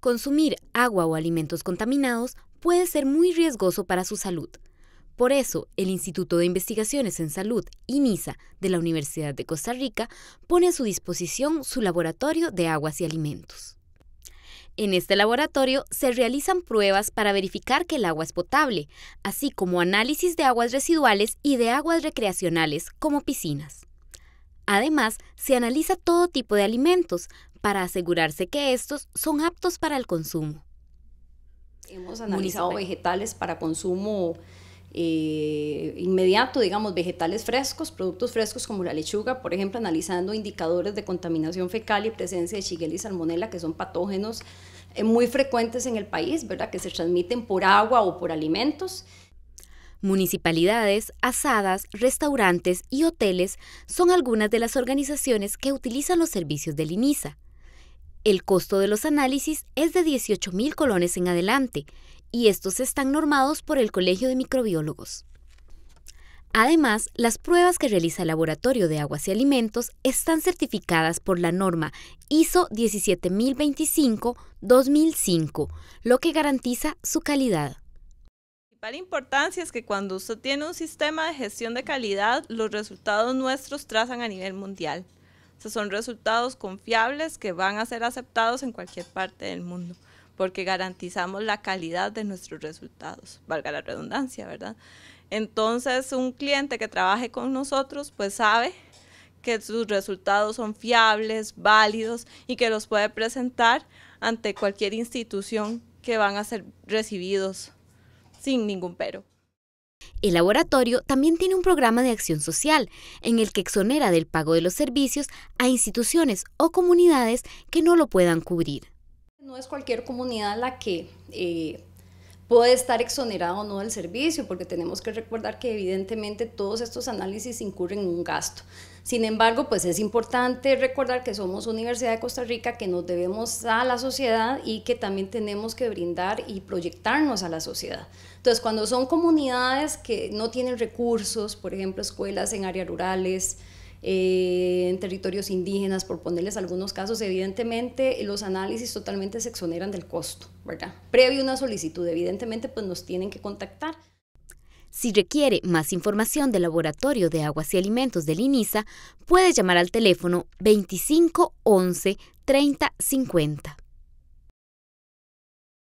Consumir agua o alimentos contaminados puede ser muy riesgoso para su salud. Por eso, el Instituto de Investigaciones en Salud, INISA, de la Universidad de Costa Rica, pone a su disposición su laboratorio de aguas y alimentos. En este laboratorio se realizan pruebas para verificar que el agua es potable, así como análisis de aguas residuales y de aguas recreacionales, como piscinas. Además, se analiza todo tipo de alimentos para asegurarse que estos son aptos para el consumo. Hemos analizado vegetales para consumo eh, inmediato, digamos, vegetales frescos, productos frescos como la lechuga, por ejemplo, analizando indicadores de contaminación fecal y presencia de Shigella y Salmonella, que son patógenos eh, muy frecuentes en el país, ¿verdad? Que se transmiten por agua o por alimentos. Municipalidades, asadas, restaurantes y hoteles son algunas de las organizaciones que utilizan los servicios de INISA. El costo de los análisis es de 18,000 colones en adelante y estos están normados por el Colegio de Microbiólogos. Además, las pruebas que realiza el Laboratorio de Aguas y Alimentos están certificadas por la norma ISO 17025-2005, lo que garantiza su calidad. La principal importancia es que cuando usted tiene un sistema de gestión de calidad, los resultados nuestros trazan a nivel mundial son resultados confiables que van a ser aceptados en cualquier parte del mundo, porque garantizamos la calidad de nuestros resultados, valga la redundancia, ¿verdad? Entonces, un cliente que trabaje con nosotros, pues sabe que sus resultados son fiables, válidos y que los puede presentar ante cualquier institución que van a ser recibidos sin ningún pero. El laboratorio también tiene un programa de acción social en el que exonera del pago de los servicios a instituciones o comunidades que no lo puedan cubrir. No es cualquier comunidad la que eh, puede estar exonerado o no del servicio, porque tenemos que recordar que evidentemente todos estos análisis incurren en un gasto. Sin embargo, pues es importante recordar que somos Universidad de Costa Rica, que nos debemos a la sociedad y que también tenemos que brindar y proyectarnos a la sociedad. Entonces, cuando son comunidades que no tienen recursos, por ejemplo, escuelas en áreas rurales, eh, en territorios indígenas, por ponerles algunos casos, evidentemente los análisis totalmente se exoneran del costo, ¿verdad? Previo a una solicitud, evidentemente, pues nos tienen que contactar. Si requiere más información del Laboratorio de Aguas y Alimentos del INISA, puede llamar al teléfono 25 11 30